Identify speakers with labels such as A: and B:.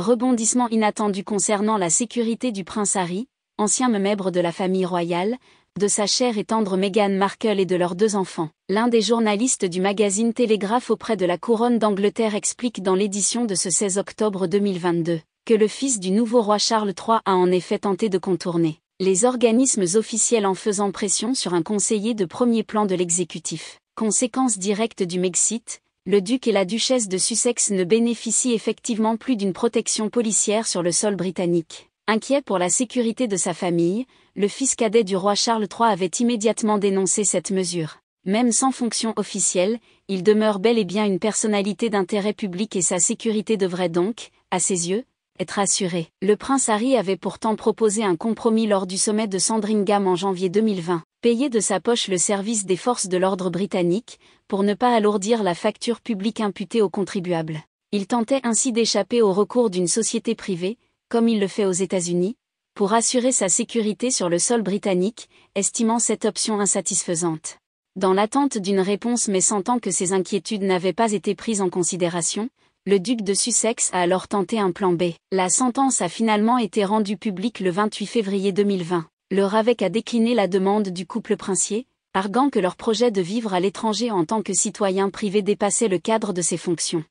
A: Rebondissement inattendu concernant la sécurité du prince Harry, ancien membre de la famille royale, de sa chère et tendre Meghan Markle et de leurs deux enfants. L'un des journalistes du magazine Telegraph auprès de la couronne d'Angleterre explique dans l'édition de ce 16 octobre 2022 que le fils du nouveau roi Charles III a en effet tenté de contourner les organismes officiels en faisant pression sur un conseiller de premier plan de l'exécutif. Conséquence directe du Mexit, le duc et la duchesse de Sussex ne bénéficient effectivement plus d'une protection policière sur le sol britannique. Inquiet pour la sécurité de sa famille, le fils cadet du roi Charles III avait immédiatement dénoncé cette mesure. Même sans fonction officielle, il demeure bel et bien une personnalité d'intérêt public et sa sécurité devrait donc, à ses yeux, être assuré. Le prince Harry avait pourtant proposé un compromis lors du sommet de Sandringham en janvier 2020, payer de sa poche le service des forces de l'ordre britannique, pour ne pas alourdir la facture publique imputée aux contribuables. Il tentait ainsi d'échapper au recours d'une société privée, comme il le fait aux États-Unis, pour assurer sa sécurité sur le sol britannique, estimant cette option insatisfaisante. Dans l'attente d'une réponse mais sentant que ses inquiétudes n'avaient pas été prises en considération, le duc de Sussex a alors tenté un plan B. La sentence a finalement été rendue publique le 28 février 2020. Le RAVEC a décliné la demande du couple princier, arguant que leur projet de vivre à l'étranger en tant que citoyen privé dépassait le cadre de ses fonctions.